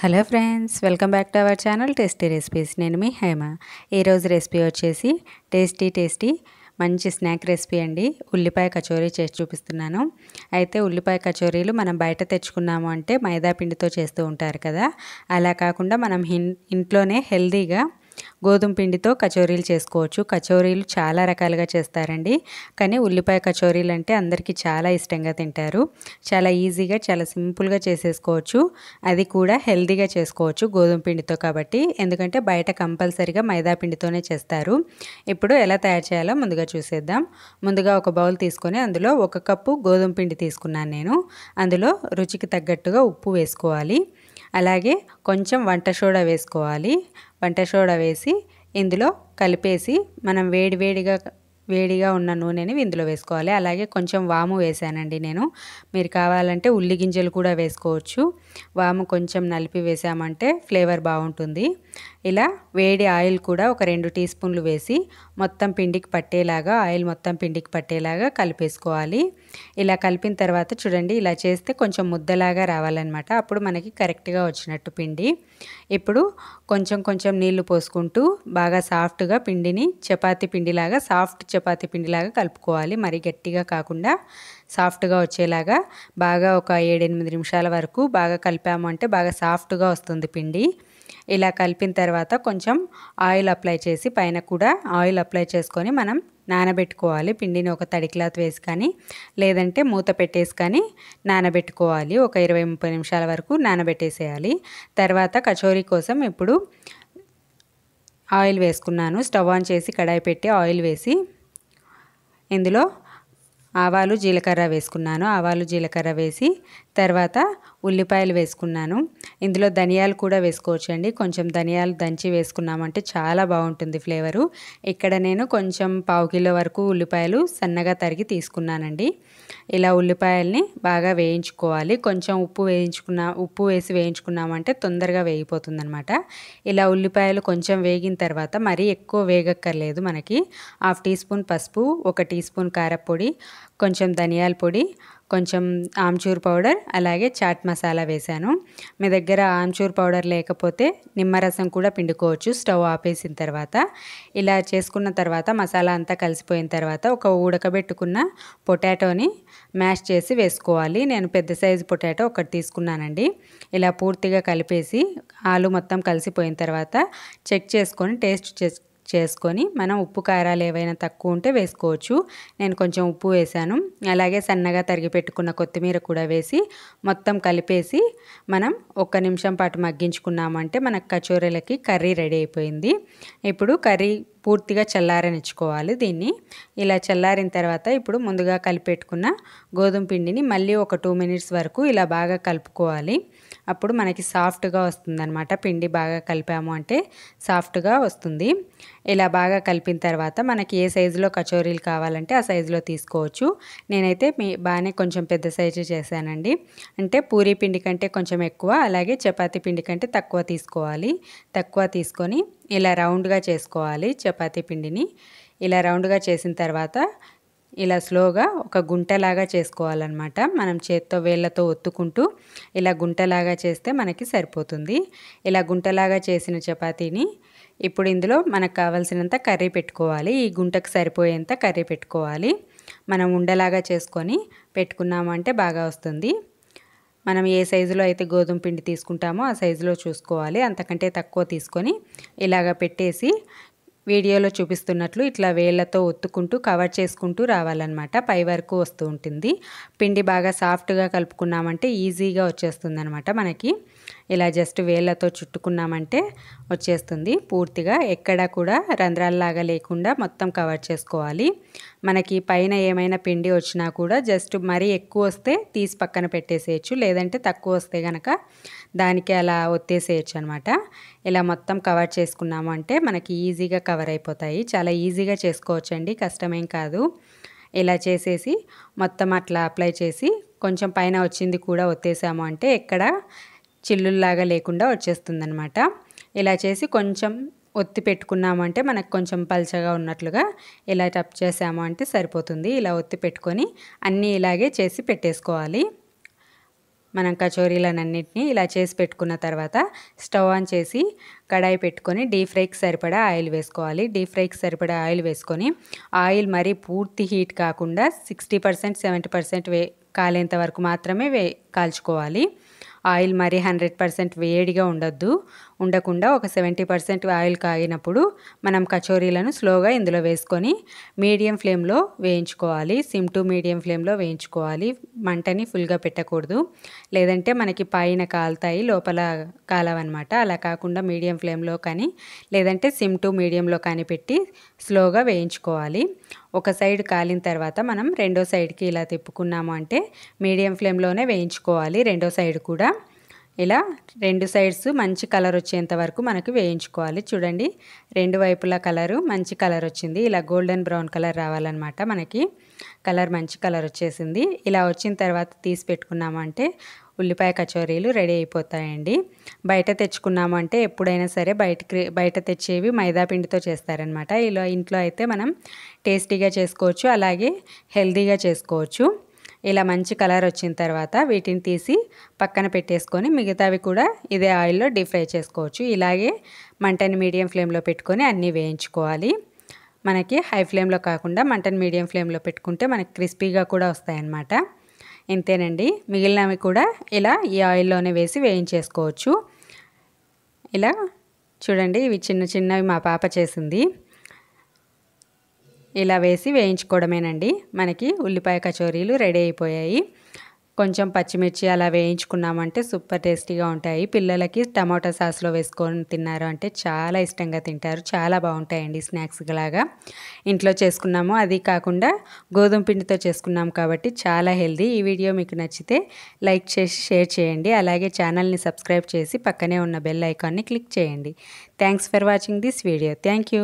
hello friends welcome back to our channel tasty recipes నేను మీ హేమ ఈరోజు రెసిపీ వచ్చేసి టేస్టీ టేస్టీ మంచి స్నాక్ రెసిపీ అండి ఉల్లిపాయ కచోరీ చేసి చూపిస్తున్నాను అయితే ఉల్లిపాయ కచోరీలు మనం బయట తెచ్చుకున్నాము అంటే మైదా పిండితో చేస్తూ ఉంటారు కదా అలా కాకుండా మనం ఇంట్లోనే హెల్దీగా గోధుమ పిండితో కచోరీలు చేసుకోవచ్చు కచోరీలు చాలా రకాలుగా చేస్తారండి కానీ ఉల్లిపాయ కచోరీలు అంటే అందరికీ చాలా ఇష్టంగా తింటారు చాలా ఈజీగా చాలా సింపుల్గా చేసేసుకోవచ్చు అది కూడా హెల్దీగా చేసుకోవచ్చు గోధుమ పిండితో కాబట్టి ఎందుకంటే బయట కంపల్సరీగా మైదా పిండితోనే చేస్తారు ఇప్పుడు ఎలా తయారు చేయాలో ముందుగా చూసేద్దాం ముందుగా ఒక బౌల్ తీసుకొని అందులో ఒక కప్పు గోధుమ పిండి తీసుకున్నాను నేను అందులో రుచికి తగ్గట్టుగా ఉప్పు వేసుకోవాలి అలాగే కొంచెం వంట సోడా వేసుకోవాలి వంట సోడా వేసి ఇందులో కలిపేసి మనం వేడివేడిగా వేడిగా ఉన్న నూనెని ఇందులో వేసుకోవాలి అలాగే కొంచెం వాము వేసానండి నేను మీరు కావాలంటే ఉల్లి గింజలు కూడా వేసుకోవచ్చు వాము కొంచెం నలిపి వేసామంటే ఫ్లేవర్ బాగుంటుంది ఇలా వేడి ఆయిల్ కూడా ఒక రెండు టీ స్పూన్లు వేసి మొత్తం పిండికి పట్టేలాగా ఆయిల్ మొత్తం పిండికి పట్టేలాగా కలిపేసుకోవాలి ఇలా కలిపిన తర్వాత చూడండి ఇలా చేస్తే కొంచెం ముద్దలాగా రావాలన్నమాట అప్పుడు మనకి కరెక్ట్గా వచ్చినట్టు పిండి ఇప్పుడు కొంచెం కొంచెం నీళ్లు పోసుకుంటూ బాగా సాఫ్ట్గా పిండిని చపాతి పిండిలాగా సాఫ్ట్ చపాతి పిండిలాగా కలుపుకోవాలి మరి గట్టిగా కాకుండా సాఫ్ట్గా వచ్చేలాగా బాగా ఒక ఏడెనిమిది నిమిషాల వరకు బాగా కలిపాము అంటే బాగా సాఫ్ట్గా వస్తుంది పిండి ఇలా కలిపిన తర్వాత కొంచెం ఆయిల్ అప్లై చేసి పైన కూడా ఆయిల్ అప్లై చేసుకొని మనం నానబెట్టుకోవాలి పిండిని ఒక తడి క్లాత్ వేసి కానీ లేదంటే మూత పెట్టేసి కానీ నానబెట్టుకోవాలి ఒక ఇరవై ముప్పై నిమిషాల వరకు నానబెట్టేసేయాలి తర్వాత కచోరీ కోసం ఇప్పుడు ఆయిల్ వేసుకున్నాను స్టవ్ ఆన్ చేసి కడాయి పెట్టి ఆయిల్ వేసి ఇందులో ఆవాలు జీలకర్ర వేసుకున్నాను ఆవాలు జీలకర్ర వేసి తర్వాత ఉల్లిపాయలు వేసుకున్నాను ఇందులో ధనియాలు కూడా వేసుకోవచ్చు అండి కొంచెం ధనియాలు దంచి వేసుకున్నామంటే చాలా బాగుంటుంది ఫ్లేవరు ఇక్కడ నేను కొంచెం పావు కిలో వరకు ఉల్లిపాయలు సన్నగా తరిగి తీసుకున్నానండి ఇలా ఉల్లిపాయల్ని బాగా వేయించుకోవాలి కొంచెం ఉప్పు వేయించుకున్న ఉప్పు వేసి వేయించుకున్నామంటే తొందరగా వేగిపోతుంది అనమాట ఇలా ఉల్లిపాయలు కొంచెం వేగిన తర్వాత మరీ ఎక్కువ వేగక్కర్లేదు మనకి హాఫ్ టీ స్పూన్ పసుపు ఒక టీ స్పూన్ కారపొడి కొంచెం ధనియాల పొడి కొంచెం ఆమ్చూర్ పౌడర్ అలాగే చాట్ మసాలా వేశాను మీ దగ్గర ఆమ్చూర్ పౌడర్ లేకపోతే నిమ్మరసం కూడా పిండుకోవచ్చు స్టవ్ ఆపేసిన తర్వాత ఇలా చేసుకున్న తర్వాత మసాలా అంతా కలిసిపోయిన తర్వాత ఒక ఉడకబెట్టుకున్న పొటాటోని మ్యాష్ చేసి వేసుకోవాలి నేను పెద్ద సైజు పొటాటో ఒకటి తీసుకున్నానండి ఇలా పూర్తిగా కలిపేసి ఆలు మొత్తం కలిసిపోయిన తర్వాత చెక్ చేసుకొని టేస్ట్ చేసుకొని మనం ఉప్పు కారాలు ఏవైనా తక్కువ ఉంటే వేసుకోవచ్చు నేను కొంచెం ఉప్పు వేసాను అలాగే సన్నగా తరిగి పెట్టుకున్న కొత్తిమీర కూడా వేసి మొత్తం కలిపేసి మనం ఒక్క నిమిషం పాటు మగ్గించుకున్నామంటే మన కచోరీలకి కర్రీ రెడీ అయిపోయింది ఇప్పుడు కర్రీ పూర్తిగా చల్లారనిచ్చుకోవాలి దీన్ని ఇలా చల్లారిన తర్వాత ఇప్పుడు ముందుగా కలిపెట్టుకున్న గోధుమ పిండిని మళ్ళీ ఒక టూ మినిట్స్ వరకు ఇలా బాగా కలుపుకోవాలి అప్పుడు మనకి సాఫ్ట్గా వస్తుందన్నమాట పిండి బాగా కలిపాము అంటే సాఫ్ట్గా వస్తుంది ఇలా బాగా కలిపిన తర్వాత మనకి ఏ సైజులో కచోరీలు కావాలంటే ఆ సైజులో తీసుకోవచ్చు నేనైతే మీ బాగానే కొంచెం పెద్ద సైజు చేశానండి అంటే పూరి పిండి కంటే కొంచెం ఎక్కువ అలాగే చపాతీ పిండి కంటే తక్కువ తీసుకోవాలి తక్కువ తీసుకొని ఇలా రౌండ్గా చేసుకోవాలి చపాతీ పిండిని ఇలా రౌండ్గా చేసిన తర్వాత ఇలా స్లోగా ఒక గుంటలాగా చేసుకోవాలన్నమాట మనం చేత్తో వేళ్ళతో ఒత్తుకుంటూ ఇలా గుంటలాగా చేస్తే మనకి సరిపోతుంది ఇలా గుంటలాగా చేసిన చపాతీని ఇప్పుడు ఇందులో మనకు కావాల్సినంత కర్రీ పెట్టుకోవాలి ఈ గుంటకు సరిపోయేంత కర్రీ పెట్టుకోవాలి మనం ఉండలాగా చేసుకొని పెట్టుకున్నామంటే బాగా వస్తుంది మనం ఏ సైజులో అయితే గోధుమ పిండి తీసుకుంటామో ఆ సైజులో చూసుకోవాలి అంతకంటే తక్కువ తీసుకొని ఇలాగ పెట్టేసి వీడియోలో చూపిస్తున్నట్లు ఇట్లా వేళ్లతో ఒత్తుకుంటూ కవర్ చేసుకుంటూ రావాలన్నమాట పై వరకు వస్తూ ఉంటుంది పిండి బాగా సాఫ్ట్గా కలుపుకున్నామంటే ఈజీగా వచ్చేస్తుంది మనకి ఇలా జస్ట్ వేళ్ళతో చుట్టుకున్నామంటే వచ్చేస్తుంది పూర్తిగా ఎక్కడ కూడా రంధ్రాలలాగా లేకుండా మొత్తం కవర్ చేసుకోవాలి మనకి పైన ఏమైనా పిండి వచ్చినా కూడా జస్ట్ మరీ ఎక్కువ వస్తే తీసి పక్కన పెట్టేసేయచ్చు లేదంటే తక్కువ వస్తే కనుక దానికి అలా ఒత్తేసేయచ్చు అనమాట ఇలా మొత్తం కవర్ చేసుకున్నాము అంటే మనకి ఈజీగా కవర్ అయిపోతాయి చాలా ఈజీగా చేసుకోవచ్చండి కష్టమేం కాదు ఇలా చేసేసి మొత్తం అట్లా అప్లై చేసి కొంచెం పైన వచ్చింది కూడా ఒత్తేసాము అంటే ఎక్కడ చిల్లుల్లాగా లేకుండా వచ్చేస్తుందనమాట ఇలా చేసి కొంచెం ఒత్తి పెట్టుకున్నామంటే మనకు కొంచెం పల్చగా ఉన్నట్లుగా ఇలా టప్ చేసాము అంటే సరిపోతుంది ఇలా ఒత్తి పెట్టుకొని అన్నీ ఇలాగే చేసి పెట్టేసుకోవాలి మనం కచోరీలనన్నింటినీ ఇలా చేసి పెట్టుకున్న తర్వాత స్టవ్ ఆన్ చేసి కడాయి పెట్టుకొని డీప్ ఫ్రైకి సరిపడా ఆయిల్ వేసుకోవాలి డీప్ ఫ్రైకి సరిపడా ఆయిల్ వేసుకొని ఆయిల్ మరీ పూర్తి హీట్ కాకుండా సిక్స్టీ పర్సెంట్ సెవెంటీ పర్సెంట్ వే కాలేంత వరకు మాత్రమే వే కాల్చుకోవాలి ఆయిల్ మరీ హండ్రెడ్ పర్సెంట్ వేడిగా ఉండొద్దు ఉండకుండా ఒక సెవెంటీ పర్సెంట్ ఆయిల్ కాగినప్పుడు మనం కచోరీలను స్లోగా ఇందులో వేసుకొని మీడియం ఫ్లేమ్లో వేయించుకోవాలి సిమ్ టు మీడియం ఫ్లేమ్లో వేయించుకోవాలి మంటని ఫుల్గా పెట్టకూడదు లేదంటే మనకి పైన కాలుతాయి లోపల కాలవన్నమాట అలా కాకుండా మీడియం ఫ్లేమ్లో కానీ లేదంటే సిమ్ టు మీడియంలో కానీ పెట్టి స్లోగా వేయించుకోవాలి ఒక సైడ్ కాలిన తర్వాత మనం రెండో సైడ్కి ఇలా తిప్పుకున్నాము అంటే మీడియం ఫ్లేమ్లోనే వేయించుకోవాలి రెండో సైడ్ కూడా ఇలా రెండు సైడ్స్ మంచి కలర్ వచ్చేంత వరకు మనకు వేయించుకోవాలి చూడండి రెండు వైపుల కలరు మంచి కలర్ వచ్చింది ఇలా గోల్డెన్ బ్రౌన్ కలర్ రావాలన్నమాట మనకి కలర్ మంచి కలర్ వచ్చేసింది ఇలా వచ్చిన తర్వాత తీసి పెట్టుకున్నామంటే ఉల్లిపాయ కచోరీలు రెడీ అయిపోతాయండి బయట తెచ్చుకున్నాము అంటే ఎప్పుడైనా సరే బయటకి బయట తెచ్చేవి మైదాపిండితో చేస్తారనమాట ఇలా ఇంట్లో అయితే మనం టేస్టీగా చేసుకోవచ్చు అలాగే హెల్తీగా చేసుకోవచ్చు ఇలా మంచి కలర్ వచ్చిన తర్వాత వీటిని తీసి పక్కన పెట్టేసుకొని మిగతావి కూడా ఇదే ఆయిల్లో డీప్ ఫ్రై చేసుకోవచ్చు ఇలాగే మంటని మీడియం ఫ్లేమ్లో పెట్టుకొని అన్నీ వేయించుకోవాలి మనకి హై ఫ్లేమ్లో కాకుండా మంటని మీడియం ఫ్లేమ్లో పెట్టుకుంటే మనకి క్రిస్పీగా కూడా వస్తాయన్నమాట ఇంతేనండి మిగిలినవి కూడా ఇలా ఈ ఆయిల్లోనే వేసి వేయించేసుకోవచ్చు ఇలా చూడండి ఇవి చిన్న చిన్నవి మా పాప చేసింది ఇలా వేసి వేయించుకోవడమేనండి మనకి ఉల్లిపాయ కచోరీలు రెడీ అయిపోయాయి కొంచెం పచ్చిమిర్చి అలా వేయించుకున్నామంటే సూపర్ టేస్టీగా ఉంటాయి పిల్లలకి టమాటో సాస్లో వేసుకొని తిన్నారు అంటే చాలా ఇష్టంగా తింటారు చాలా బాగుంటాయండి స్నాక్స్ లాగా ఇంట్లో చేసుకున్నాము అది కాకుండా గోధుమ పిండితో చేసుకున్నాము కాబట్టి చాలా హెల్దీ ఈ వీడియో మీకు నచ్చితే లైక్ చేసి షేర్ చేయండి అలాగే ఛానల్ని సబ్స్క్రైబ్ చేసి పక్కనే ఉన్న బెల్ ఐకాన్ని క్లిక్ చేయండి thanks for watching this video thank